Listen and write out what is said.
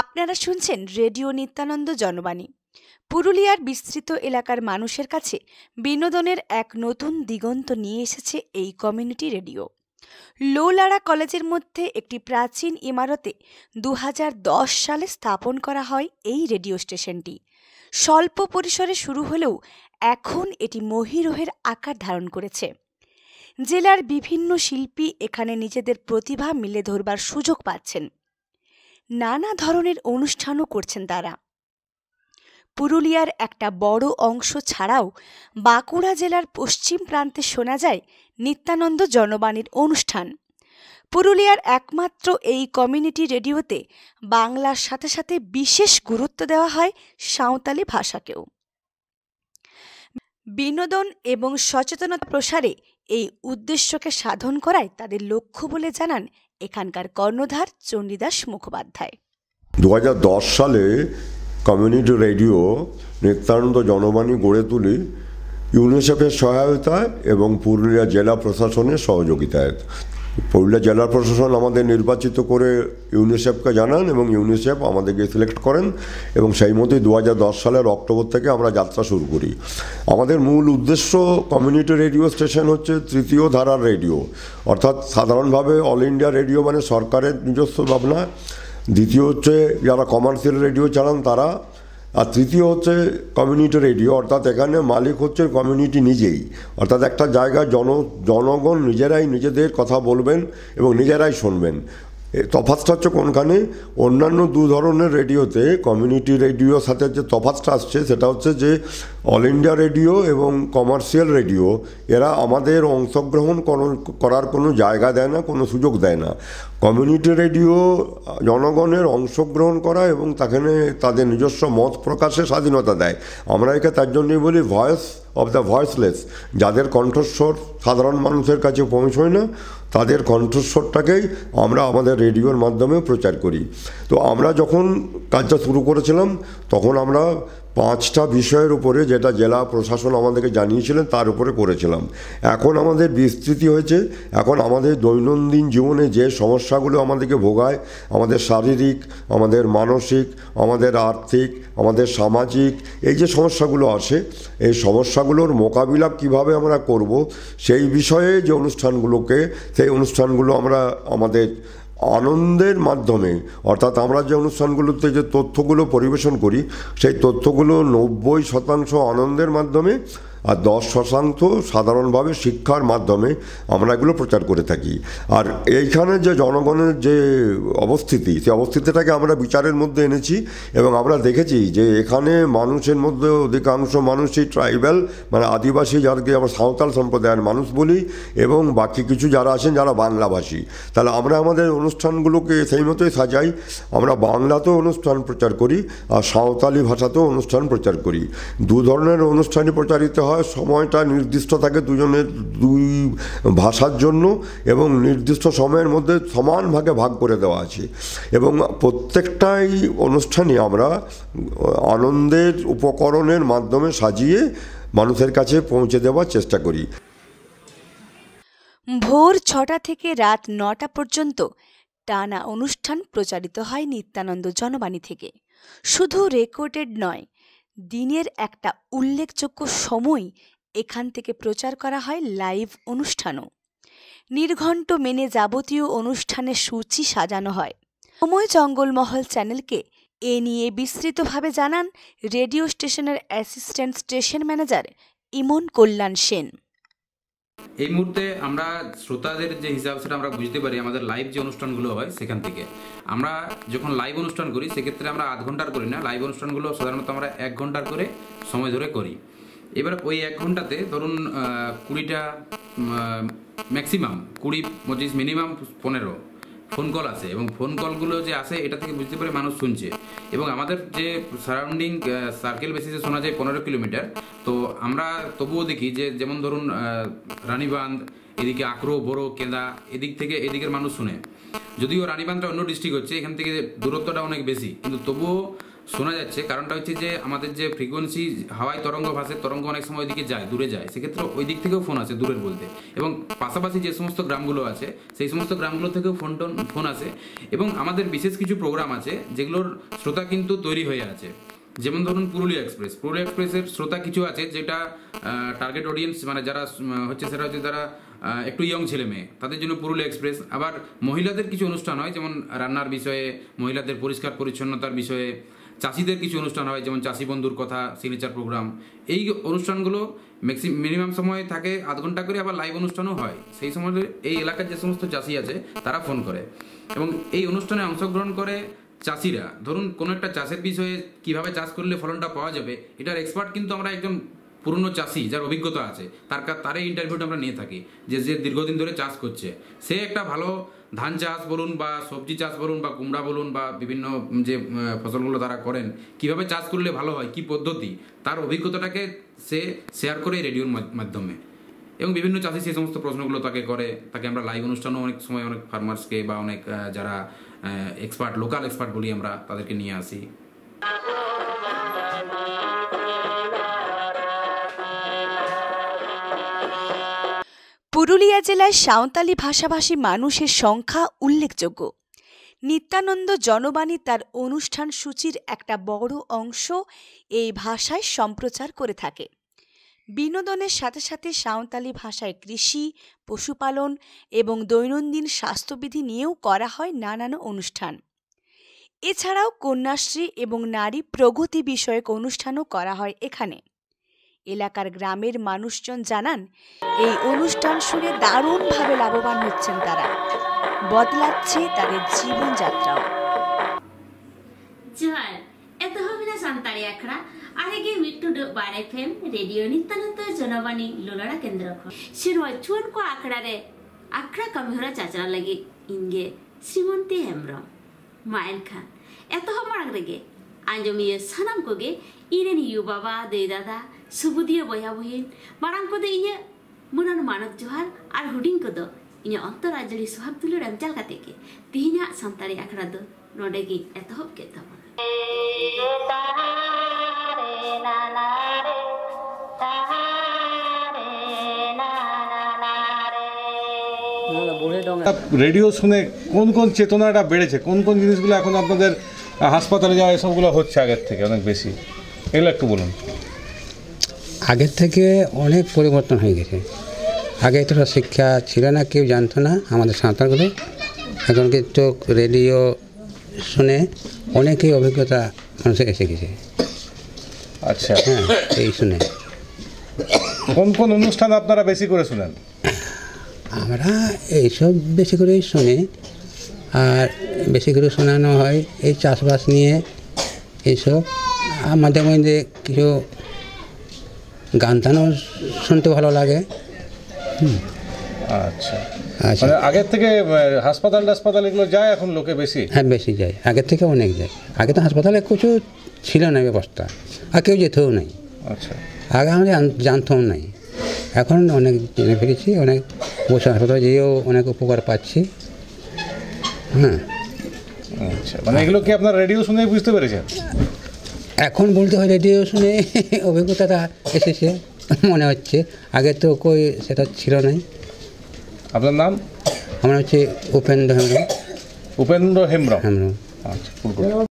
আপনারা শুনছেন রেডিও নিত্যানন্দ জনবাণী পুরুলিয়ার বিস্তৃত এলাকার মানুষের কাছে বিনোদনের এক নতুন দিগন্ত নিয়ে এসেছে এই কমিউনিটি রেডিও লোলাড়া কলেজের মধ্যে একটি প্রাচীন ইমারতে দু সালে স্থাপন করা হয় এই রেডিও স্টেশনটি স্বল্প পরিসরে শুরু হলেও এখন এটি মহিরোহের আকার ধারণ করেছে জেলার বিভিন্ন শিল্পী এখানে নিজেদের প্রতিভা মিলে ধরবার সুযোগ পাচ্ছেন নানা ধরনের অনুষ্ঠানও করছেন তারা পুরুলিয়ার একটা বড় অংশ ছাড়াও বাঁকুড়া জেলার পশ্চিম প্রান্তে শোনা যায় নিত্যানন্দ জনবাণীর অনুষ্ঠান পুরুলিয়ার একমাত্র এই কমিউনিটি রেডিওতে বাংলার সাথে সাথে বিশেষ গুরুত্ব দেওয়া হয় সাঁওতালি ভাষাকেও বিনোদন এবং সচেতনতা প্রসারে এই উদ্দেশ্যকে সাধন করায় তাদের লক্ষ্য বলে জানান এখানকার কর্ণধার চণ্ডীদাস মুখোপাধ্যায় দু সালে কমিউনিটি রেডিও নিত্যানন্দ জনবাণী গড়ে তুলি ইউনিসেফের সহায়তায় এবং পুরুলিয়া জেলা প্রশাসনের সহযোগিতায় পুরুলিয়া জেলা প্রশাসন আমাদের নির্বাচিত করে ইউনিসেফকে জানান এবং ইউনিসেফ আমাদেরকে সিলেক্ট করেন এবং সেই মতোই দু সালের অক্টোবর থেকে আমরা যাত্রা শুরু করি আমাদের মূল উদ্দেশ্য কমিউনিটি রেডিও স্টেশন হচ্ছে তৃতীয় ধারার রেডিও অর্থাৎ সাধারণভাবে অল ইন্ডিয়া রেডিও মানে সরকারের নিজস্ব ভাবনা দ্বিতীয় হচ্ছে যারা কমার্শিয়াল রেডিও চালান তারা আর তৃতীয় হচ্ছে কমিউনিটি রেডিও অর্থাৎ এখানে মালিক হচ্ছে কমিউনিটি নিজেই অর্থাৎ একটা জায়গা জন জনগণ নিজেরাই নিজেদের কথা বলবেন এবং নিজেরাই শুনবেন তফাৎটা হচ্ছে কোনখানে অন্যান্য দু ধরনের রেডিওতে কমিউনিটি রেডিওর সাথে যে তফাৎটা আসছে সেটা হচ্ছে যে অল ইন্ডিয়া রেডিও এবং কমার্শিয়াল রেডিও এরা আমাদের অংশগ্রহণ করার কোনো জায়গা দেয় না কোনো সুযোগ দেয় না কমিউনিটি রেডিও জনগণের অংশগ্রহণ করা এবং তাখানে তাদের নিজস্ব মত প্রকাশে স্বাধীনতা দেয় আমরা একে তার জন্যই বলি ভয়েস অব দ্য ভয়েসলেস যাদের কণ্ঠস্বর সাধারণ মানুষের কাছে পৌঁছয় না তাদের কণ্ঠস্বরটাকেই আমরা আমাদের রেডিওর মাধ্যমে প্রচার করি তো আমরা যখন কাজটা শুরু করেছিলাম তখন আমরা পাঁচটা বিষয়ের উপরে যেটা জেলা প্রশাসন আমাদেরকে জানিয়েছিলেন তার উপরে করেছিলাম এখন আমাদের বিস্তৃতি হয়েছে এখন আমাদের দৈনন্দিন জীবনে যে সমস্যাগুলো আমাদেরকে ভোগায় আমাদের শারীরিক আমাদের মানসিক আমাদের আর্থিক আমাদের সামাজিক এই যে সমস্যাগুলো আসে এই সমস্যাগুলোর মোকাবিলা কিভাবে আমরা করব সেই বিষয়ে যে অনুষ্ঠানগুলোকে সেই অনুষ্ঠানগুলো আমরা আমাদের আনন্দের মাধ্যমে অর্থাৎ আমরা যে অনুষ্ঠানগুলোতে যে তথ্যগুলো পরিবেশন করি সেই তথ্যগুলো নব্বই শতাংশ আনন্দের মাধ্যমে আর দশ শতাংশ সাধারণভাবে শিক্ষার মাধ্যমে আমরা এগুলো প্রচার করে থাকি আর এইখানে যে জনগণের যে অবস্থিতি সেই অবস্থিতিটাকে আমরা বিচারের মধ্যে এনেছি এবং আমরা দেখেছি যে এখানে মানুষের মধ্যে অধিকাংশ মানুষই ট্রাইবেল মানে আদিবাসী যাদেরকে আমরা সাঁওতাল সম্প্রদায়ের মানুষ বলি এবং বাকি কিছু যারা আছেন যারা বাংলাভাষী তাহলে আমরা আমাদের অনুষ্ঠানগুলোকে সেই মতোই সাজাই আমরা বাংলাতেও অনুষ্ঠান প্রচার করি আর সাঁওতালি ভাষাতেও অনুষ্ঠান প্রচার করি দু ধরনের অনুষ্ঠানই প্রচারিত হয় হয় সময়টা নির্দিষ্ট থাকে দুজনের দুই ভাষার জন্য এবং নির্দিষ্ট সময়ের মধ্যে সমান ভাগে ভাগ করে দেওয়া আছে এবং প্রত্যেকটাই অনুষ্ঠানে আমরা আনন্দের উপকরণের মাধ্যমে সাজিয়ে মানুষের কাছে পৌঁছে দেওয়ার চেষ্টা করি ভোর ছটা থেকে রাত নটা পর্যন্ত টানা অনুষ্ঠান প্রচারিত হয় নিত্যানন্দ জনবাণী থেকে শুধু রেকর্ডেড নয় দিনের একটা উল্লেখযোগ্য সময় এখান থেকে প্রচার করা হয় লাইভ অনুষ্ঠানও নির্ঘণ্ট মেনে যাবতীয় অনুষ্ঠানের সূচি সাজানো হয় সময় জঙ্গলমহল চ্যানেলকে এ নিয়ে বিস্তৃতভাবে জানান রেডিও স্টেশনের assistant station manager Emon Kalyan Sen এই মুহূর্তে আমরা শ্রোতাদের যে হিসাব সেটা আমরা বুঝতে পারি আমাদের লাইভ যে অনুষ্ঠানগুলো হয় সেখান থেকে আমরা যখন লাইভ অনুষ্ঠান করি সেক্ষেত্রে আমরা আধ ঘন্টার করি না লাইভ অনুষ্ঠানগুলো সাধারণত আমরা এক ঘন্টার করে সময় ধরে করি এবার ওই এক ঘন্টাতে ধরুন কুড়িটা ম্যাক্সিমাম কুড়ি পঁচিশ মিনিমাম পনেরো ফোন কল আছে এবং ফোন কলগুলো যে আসে এটা থেকে বুঝতে পারে মানুষ শুনছে এবং আমাদের যে সারাউন্ডিং সার্কেল বেসিসে শোনা যায় পনেরো কিলোমিটার তো আমরা তবুও দেখি যে যেমন ধরুন রানীবান্ধ এদিকে আক্রো বড় কেঁদা এদিক থেকে এদিকের মানুষ শুনে যদিও রানীবান্ধটা অন্য ডিস্ট্রিক্ট হচ্ছে এখান থেকে দূরত্বটা অনেক বেশি কিন্তু তবুও শোনা যাচ্ছে কারণটা হচ্ছে যে আমাদের যে ফ্রিকোয়েন্সি হাওয়ায় তরঙ্গ ভাসে তরঙ্গ অনেক সময় ওইদিকে যায় দূরে যায় সেক্ষেত্রে ওই দিক থেকেও ফোন আসে দূরের বলতে এবং পাশাপাশি যে সমস্ত গ্রামগুলো আছে সেই সমস্ত গ্রামগুলো থেকেও ফোন টোন ফোন আসে এবং আমাদের বিশেষ কিছু প্রোগ্রাম আছে যেগুলোর শ্রোতা কিন্তু তৈরি হয়ে আছে যেমন ধরুন পুরুলিয়া এক্সপ্রেস পুরুলিয়া এক্সপ্রেসের শ্রোতা কিছু আছে যেটা টার্গেট অডিয়েন্স মানে যারা হচ্ছে সেটা হচ্ছে যারা একটু ইয়ং ছেলে মেয়ে তাদের জন্য পুরুলিয়া এক্সপ্রেস আবার মহিলাদের কিছু অনুষ্ঠান হয় যেমন রান্নার বিষয়ে মহিলাদের পরিষ্কার পরিচ্ছন্নতার বিষয়ে চাষিদের কিছু অনুষ্ঠান হয় যেমন চাষি বন্ধুর কথা সিগনেচার প্রোগ্রাম এই অনুষ্ঠানগুলো ম্যাক্সি মিনিমাম সময় থাকে আধ ঘন্টা করে আবার লাইভ অনুষ্ঠানও হয় সেই সময় এই এলাকার যে সমস্ত চাষি আছে তারা ফোন করে এবং এই অনুষ্ঠানে অংশগ্রহণ করে চাষিরা ধরুন কোনো একটা চাষের বিষয়ে কিভাবে চাষ করলে ফলনটা পাওয়া যাবে এটার এক্সপার্ট কিন্তু আমরা একজন পুরনো চাষি যার অভিজ্ঞতা আছে তার তারই ইন্টারভিউটা আমরা নিয়ে থাকি যে যে দীর্ঘদিন ধরে চাষ করছে সে একটা ভালো ধান চাষ বলুন বা সবজি চাষ বলুন বা কুমড়া বলুন বা বিভিন্ন যে ফসলগুলো তারা করেন কিভাবে চাষ করলে ভালো হয় কি পদ্ধতি তার অভিজ্ঞতাটাকে সে শেয়ার করে রেডিওর মাধ্যমে এবং বিভিন্ন চাষি সেই সমস্ত প্রশ্নগুলো তাকে করে তাকে আমরা লাইভ অনুষ্ঠানও অনেক সময় অনেক ফার্মার্সকে বা অনেক যারা এক্সপার্ট লোকাল এক্সপার্ট বলি আমরা তাদেরকে নিয়ে আসি পুরুলিয়া জেলায় সাঁওতালি ভাষাভাষী মানুষের সংখ্যা উল্লেখযোগ্য নিত্যানন্দ জনবাণী তার অনুষ্ঠান সূচির একটা বড় অংশ এই ভাষায় সম্প্রচার করে থাকে বিনোদনের সাথে সাথে সাঁওতালি ভাষায় কৃষি পশুপালন এবং দৈনন্দিন স্বাস্থ্যবিধি নিয়েও করা হয় নানান অনুষ্ঠান এছাড়াও কন্যাশ্রী এবং নারী প্রগতি বিষয়ক অনুষ্ঠানও করা হয় এখানে এলাকার গ্রামের মানুষজন জানান এই অনুষ্ঠান শুনে দারুণভাবে লাভবান হচ্ছেন তারা বদলাচ্ছে তাদের জীবনযাত্রাও এত হবে না সান্তাড়ি আখড়া আরেগে মিট্টু বার এফ রেডিও নিত্যানন্দ জনবাণী লোলাড়া কেন্দ্র শিরোয় চুয়ান কো আখড়ারে আখড়া কামিহরা চাচরা লাগে ইনগে শ্রীমন্তী হেমব্রম মায়ের খান এত হমারাং রেগে ᱟᱸᱡᱚᱢᱤᱭᱟᱹ ᱥᱟᱱᱟᱢ ᱠᱚᱜᱮ ᱤᱧᱨᱮᱱ ᱭᱩ ᱵᱟᱵᱟ ᱫᱟᱹᱭ ᱫᱟᱫᱟ ᱥᱩᱵᱩᱫᱤᱭᱟᱹ ᱵᱚᱭᱦᱟ ᱵᱩᱦᱤᱱ ᱢᱟᱲᱟᱝ ᱠᱚᱫᱚ ᱤᱧᱟᱹᱜ ᱢᱩᱱᱟᱹᱱ ᱢᱟᱱᱚᱛ ᱡᱚᱦᱟᱨ ᱟᱨ ᱦᱩᱰᱤᱧ ᱠᱚᱫᱚ ᱤᱧᱟᱹᱜ ᱚᱱᱛᱚᱨ ᱟᱡᱟᱹᱲᱤ ᱥᱚᱦᱟᱜ ᱫᱩᱞᱟᱹᱲ ᱮᱢᱪᱟᱞ ᱠᱟᱛᱮ ᱜᱮ ᱛᱤᱦᱤᱧᱟᱜ ᱥᱟᱱᱛᱟᱲᱤ ᱟᱠᱷᱲᱟ ᱫᱚ ᱱᱚᱰᱮᱜᱤᱧ ᱮᱛᱚᱦᱚᱵ ᱠᱮᱫ ᱛᱟᱵᱚᱱᱟ রেডিও শুনে কোন কোন চেতনাটা বেড়েছে কোন কোন জিনিসগুলো এখন আপনাদের হাসপাতালে যাওয়া এসবগুলো হচ্ছে আগের থেকে অনেক বেশি এগুলো একটু বলুন আগের থেকে অনেক পরিবর্তন হয়ে গেছে আগে এতটা শিক্ষা ছিল না কেউ জানতো না আমাদের সাঁতারগুলো এখন কিন্তু রেডিও শুনে অনেকেই অভিজ্ঞতা মানুষের এসে গেছে আচ্ছা হ্যাঁ এই শুনে কোন কোন অনুষ্ঠান আপনারা বেশি করে শুনেন আমরা এইসব বেশি করেই শুনি আর বেশি করে শোনানো হয় এই চাষবাস নিয়ে এইসব আর মাঝে মধ্যে কিছু গান টানও শুনতে ভালো লাগে আচ্ছা আচ্ছা মানে আগের থেকে হাসপাতাল টাসপাতাল এগুলো যায় এখন লোকে বেশি হ্যাঁ বেশি যায় আগের থেকে অনেক যায় আগে তো হাসপাতালে কিছু ছিল না ব্যবস্থা আর কেউ যেতেও নাই আচ্ছা আগে আমরা জানতেও নাই এখন অনেক জেনে ফেলেছি অনেক বসে হাসপাতালে যেয়েও অনেক উপকার পাচ্ছি হ্যাঁ আচ্ছা মানে এগুলো কি আপনার রেডিও শুনে বুঝতে পেরেছেন এখন বলতে হয় রেডিও শুনে অভিজ্ঞতাটা এসেছে মনে হচ্ছে আগে তো কই সেটা ছিল নাই আপনার নাম আমার হচ্ছে উপেন্দ্র হেমব্রম উপেন্দ্র হেমব্রম হেমব্রম আচ্ছা